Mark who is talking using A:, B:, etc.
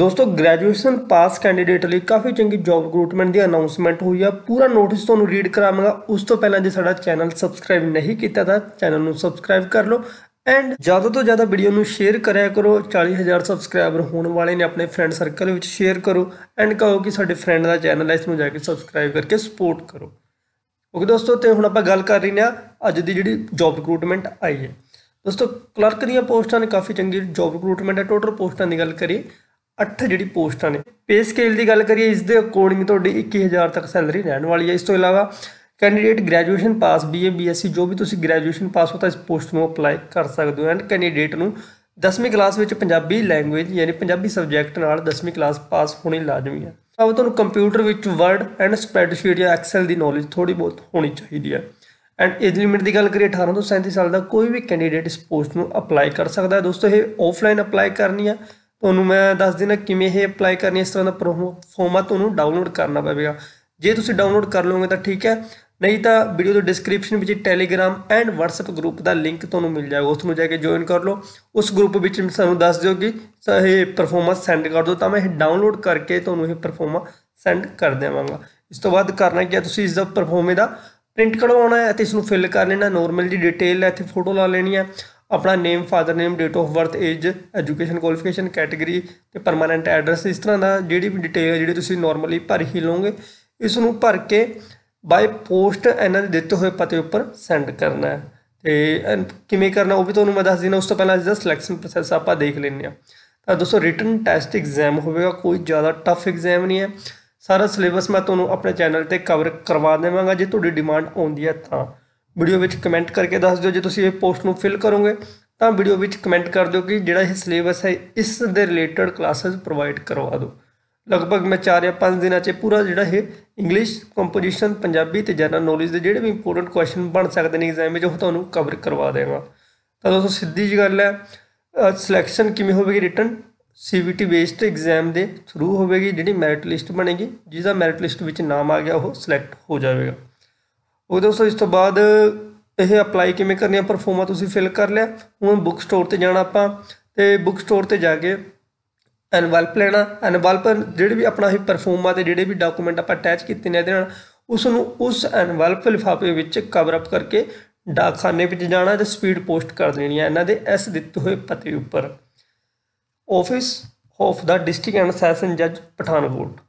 A: ਦੋਸਤੋ ਗ੍ਰੈਜੂਏਸ਼ਨ ਪਾਸ ਕੈਂਡੀਡੇਟ ਲਈ ਕਾਫੀ ਚੰਗੀ ਜੌਬ ਰਿਕਰੂਟਮੈਂਟ ਦੀ ਅਨਾਉਂਸਮੈਂਟ ਹੋਈ ਆ ਪੂਰਾ ਨੋਟਿਸ ਤੁਹਾਨੂੰ ਰੀਡ ਕਰਾਵਾਂਗਾ ਉਸ ਤੋਂ ਪਹਿਲਾਂ ਜੇ ਸਾਡਾ ਚੈਨਲ ਸਬਸਕ੍ਰਾਈਬ ਨਹੀਂ ਕੀਤਾ ਤਾਂ ਚੈਨਲ ਨੂੰ ਸਬਸਕ੍ਰਾਈਬ ਕਰ ਲਓ ਐਂਡ ਜ਼ਿਆਦਾ ਤੋਂ ਜ਼ਿਆਦਾ ਵੀਡੀਓ ਨੂੰ ਸ਼ੇਅਰ ਕਰਿਆ ਕਰੋ 40000 ਸਬਸਕ੍ਰਾਈਬਰ ਹੋਣ ਵਾਲੇ ਨੇ ਆਪਣੇ ਫਰੈਂਡ ਸਰਕਲ ਵਿੱਚ ਸ਼ੇਅਰ ਕਰੋ ਐਂਡ ਕਹੋ ਕਿ ਸਾਡੇ ਫਰੈਂਡ ਦਾ ਚੈਨਲ ਹੈ ਇਸ ਨੂੰ ਜਾ ਕੇ ਸਬਸਕ੍ਰਾਈਬ ਕਰਕੇ ਸਪੋਰਟ ਕਰੋ ਓਕੇ ਦੋਸਤੋ ਤੇ ਹੁਣ ਆਪਾਂ ਗੱਲ ਕਰ ਰਹੇ ਨੇ ਅੱਜ ਦੀ ਜਿਹੜੀ ਜੌਬ ਰਿਕਰੂਟਮੈਂਟ ਆਈ ਹੈ ਦੋਸਤੋ ਕਲਰਕ ਦੀਆਂ ਪੋਸਟਾਂ ਨੇ ਕਾਫੀ ਚੰਗੀ ਜੌਬ ਰਿਕਰੂਟਮੈਂਟ ਹੈ ਟੋਟਲ ਪੋਸਟਾਂ ਦੀ ਗੱਲ ਕਰੀਏ 8 ਜਿਹੜੀ ਪੋਸਟਾਂ ਨੇ ਪੇ ਸਕੇਲ ਦੀ ਗੱਲ ਕਰੀਏ ਇਸ ਦੇ ਅਕੋਰਡਿੰਗ ਤੁਹਾਡੀ 21000 ਤੱਕ ਸੈਲਰੀ ਰਹਿਣ ਵਾਲੀ ਹੈ ਇਸ ਤੋਂ ਇਲਾਵਾ candidate graduation pass BA BSc ਜੋ ਵੀ ਤੁਸੀਂ ਗ੍ਰੈਜੂਏਸ਼ਨ ਪਾਸ ਹੋ ਤਾਂ ਇਸ ਪੋਸਟ ਨੂੰ ਅਪਲਾਈ ਕਰ ਸਕਦੇ ਹੋ ਐਂਡ ਕੈਂਡੀਡੇਟ ਨੂੰ 10ਵੀਂ ਕਲਾਸ ਵਿੱਚ ਪੰਜਾਬੀ ਲੈਂਗੁਏਜ ਯਾਨੀ ਪੰਜਾਬੀ ਸਬਜੈਕਟ ਨਾਲ 10ਵੀਂ ਕਲਾਸ ਪਾਸ ਹੋਣੀ ਲਾਜ਼ਮੀ ਹੈ ਤਾਂ ਤੁਹਾਨੂੰ ਕੰਪਿਊਟਰ ਵਿੱਚ ਵਰਡ ਐਂਡ ਸਪਰੈਡਸ਼ੀਟ ਜਾਂ ਐਕਸਲ ਦੀ ਨੌਲੇਜ ਥੋੜੀ ਬਹੁਤ ਹੋਣੀ ਚਾਹੀਦੀ ਹੈ ਐਂਡ ਏਜ ਲਿਮਿਟ ਦੀ ਗੱਲ ਕਰੀਏ 18 ਤੋਂ 37 ਸਾਲ ਦਾ ਕੋਈ ਵੀ ਕੈਂਡੀਡੇਟ ਇਸ ਪੋਸਟ ਨੂੰ ਅਪਲਾਈ ਕਰ ਸਕਦਾ ਹੈ ਦੋਸਤੋ ਇਹ ਆਫਲਾਈਨ ਅਪਲਾਈ ਕਰਨੀ ਹੈ ਤੁਹਾਨੂੰ ਮੈਂ ਦੱਸ ਦਿੰਦਾ ਕਿਵੇਂ ਇਹ ਅਪਲਾਈ ਕਰਨੀ ਇਸ ਤਰ੍ਹਾਂ ਦਾ ਫਾਰਮ ਆ ਤੁਹਾਨੂੰ ਡਾਊਨਲੋਡ ਕਰਨਾ ਪਵੇਗਾ ਜੇ ਤੁਸੀਂ ਡਾਊਨਲੋਡ ਕਰ ਲਓਗੇ ਤਾਂ ਠੀਕ ਹੈ ਨਹੀਂ ਤਾਂ ਵੀਡੀਓ ਦੇ ਡਿਸਕ੍ਰਿਪਸ਼ਨ ਵਿੱਚ ਟੈਲੀਗ੍ਰਾਮ ਐਂਡ WhatsApp ਗਰੁੱਪ ਦਾ ਲਿੰਕ ਤੁਹਾਨੂੰ ਮਿਲ ਜਾਏਗਾ ਉਸ ਨੂੰ ਜਾ ਕੇ ਜੁਆਇਨ ਕਰ ਲਓ ਉਸ ਗਰੁੱਪ ਵਿੱਚ ਸਾਨੂੰ ਦੱਸ ਦਿਓ ਕਿ ਇਹ ਪਰਫਾਰਮੈਂਸ ਸੈਂਡ ਕਰ ਦਿਓ ਤਾਂ ਮੈਂ ਇਹ ਡਾਊਨਲੋਡ ਕਰਕੇ ਤੁਹਾਨੂੰ ਇਹ ਪਰਫਾਰਮਾ ਸੈਂਡ ਕਰ ਦੇਵਾਂਗਾ ਇਸ ਤੋਂ ਬਾਅਦ ਕਰਨਾ ਕੀ ਹੈ ਤੁਸੀਂ ਇਸ ਦਾ ਪਰਫਾਰਮੇ ਦਾ ਪ੍ਰਿੰਟ ਕਢਵਾਉਣਾ ਹੈ ਅਤੇ ਇਸ ਨੂੰ ਫਿਲ ਕਰ ਲੈਣਾ ਨੋਰਮਲ ਜੀ ਡਿਟੇਲ ਹੈ ਇੱਥੇ ਫੋਟੋ ਲਾ ਲੈਣੀ ਹੈ ਆਪਣਾ name father name date of birth age education qualification category ਤੇ ਪਰਮਨੈਂਟ ਐਡਰੈਸ ਇਸ ਤਰ੍ਹਾਂ ਦਾ ਜਿਹੜੀ ਵੀ ਡਿਟੇਲ ਹੈ ਜਿਹੜੀ ਤੁਸੀਂ ਨਾਰਮਲੀ ਭਰ ਹੀ ਲਓਗੇ ਇਸ ਨੂੰ ਭਰ ਕੇ ਬਾਈ ਪੋਸਟ ਇਹਨਾਂ ਦੇ ਦਿੱਤੇ ਹੋਏ ਪਤੇ ਉੱਪਰ ਸੈਂਡ ਕਰਨਾ ਹੈ ਤੇ ਕਿਵੇਂ ਕਰਨਾ ਉਹ ਵੀ ਤੁਹਾਨੂੰ ਮੈਂ ਦੱਸ ਦਿੰਦਾ ਉਸ ਤੋਂ ਪਹਿਲਾਂ ਜਿਹੜਾ ਸਿਲੈਕਸ਼ਨ ਪ੍ਰੋਸੈਸ ਆਪਾਂ ਦੇਖ ਲੈਂਦੇ ਆ ਤਾਂ ਦੋਸਤੋ ਰਿਟਨ ਟੈਸਟ ਐਗਜ਼ਾਮ ਹੋਵੇਗਾ ਕੋਈ ਜ਼ਿਆਦਾ ਟਫ ਐਗਜ਼ਾਮ ਨਹੀਂ ਹੈ ਸਾਰਾ ਸਿਲੇਬਸ ਮੈਂ ਤੁਹਾਨੂੰ ਆਪਣੇ ਚੈਨਲ ਤੇ ਕਵਰ ਕਰਵਾ ਦੇਵਾਂਗਾ ਜੇ ਤੁਹਾਡੀ ਡਿਮਾਂਡ ਆਉਂਦੀ ਹੈ ਤਾਂ ਵੀਡੀਓ ਵਿੱਚ ਕਮੈਂਟ ਕਰਕੇ ਦੱਸ ਦਿਓ ਜੇ ਤੁਸੀਂ ਇਹ ਪੋਸਟ ਨੂੰ ਫਿਲ ਕਰੋਗੇ ਤਾਂ ਵੀਡੀਓ ਵਿੱਚ ਕਮੈਂਟ ਕਰ ਦਿਓ ਕਿ ਜਿਹੜਾ ਇਹ ਸਿਲੇਬਸ ਹੈ ਇਸ ਦੇ ਰਿਲੇਟਡ ਕਲਾਸਸ ਪ੍ਰੋਵਾਈਡ ਕਰਵਾ ਦਿਓ ਲਗਭਗ ਮੈਂ 4 ਜਾਂ 5 ਦਿਨਾਂ 'ਚ ਪੂਰਾ ਜਿਹੜਾ ਇਹ ਇੰਗਲਿਸ਼ ਕੰਪੋਜੀਸ਼ਨ ਪੰਜਾਬੀ ਤੇ ਜਨਰਲ ਨੌਲੇਜ ਦੇ ਜਿਹੜੇ ਵੀ ਇੰਪੋਰਟੈਂਟ ਕੁਐਸਚਨ ਬਣ ਸਕਦੇ ਨੇ ਐਗਜ਼ਾਮ ਵਿੱਚ ਉਹ ਤੁਹਾਨੂੰ ਕਵਰ ਕਰਵਾ ਦੇਵਾਂ ਤਾਂ ਦੋਸਤੋ ਸਿੱਧੀ ਜੀ ਗੱਲ ਹੈ ਸਿਲੈਕਸ਼ਨ ਕਿਵੇਂ ਹੋਵੇਗੀ ਰਿਟਨ ਸੀਬੀਟੀ ਬੇਸਡ ਐਗਜ਼ਾਮ ਦੇ ਥਰੂ ਹੋਵੇਗੀ ਜਿਹੜੀ ਮੈਰਿਟ ਲਿਸਟ ਬਣੇਗੀ ਜਿਸ ਦਾ ਮੈਰਿਟ ਲਿਸਟ ਵਿੱਚ ਨਾਮ ਆ ਗਿਆ ਉਹ ਸਿਲੈਕਟ ਹੋ ਜਾਵੇਗਾ ਉਹ ਦੋਸਤੋ ਇਸ ਤੋਂ ਬਾਅਦ ਇਹ ਅਪਲਾਈ ਕਿਵੇਂ ਕਰਨੀ ਆ ਪਰਫਾਰਮਾ ਤੁਸੀਂ ਫਿਲ ਕਰ ਲਿਆ ਹੁਣ ਬੁੱਕ ਸਟੋਰ ਤੇ ਜਾਣਾ ਆਪਾਂ ਤੇ ਬੁੱਕ ਸਟੋਰ ਤੇ ਜਾ ਕੇ ਐਨਵੈਲਪ ਲੈਣਾ ਐਨਵੈਲਪ ਜਿਹੜੇ ਵੀ ਆਪਣਾ ਇਹ ਪਰਫਾਰਮਾ ਤੇ ਜਿਹੜੇ ਵੀ ਡਾਕੂਮੈਂਟ ਆਪਾਂ ਅਟੈਚ ਕੀਤੇ ਨੇ ਇਹਦੇ ਨਾਲ ਉਸ ਨੂੰ ਉਸ ਐਨਵੈਲਪ ਲਿਫਾਫੇ ਵਿੱਚ ਕਵਰ ਅਪ ਕਰਕੇ ਡਾਕਖਾਨੇ ਵਿੱਚ ਜਾਣਾ ਤੇ ਸਪੀਡ ਪੋਸਟ ਕਰ ਦੇਣੀ ਹੈ ਇਹਨਾਂ ਦੇ ਐਸ ਦਿੱਤੇ ਹੋਏ ਪਤੇ ਉੱਪਰ ਆਫਿਸ ਆਫ ਦਾ ਡਿਸਟ੍ਰਿਕਟ ਐਂਡ ਸੈਸ਼ਨ ਜੱਜ ਪਠਾਨਕੋਟ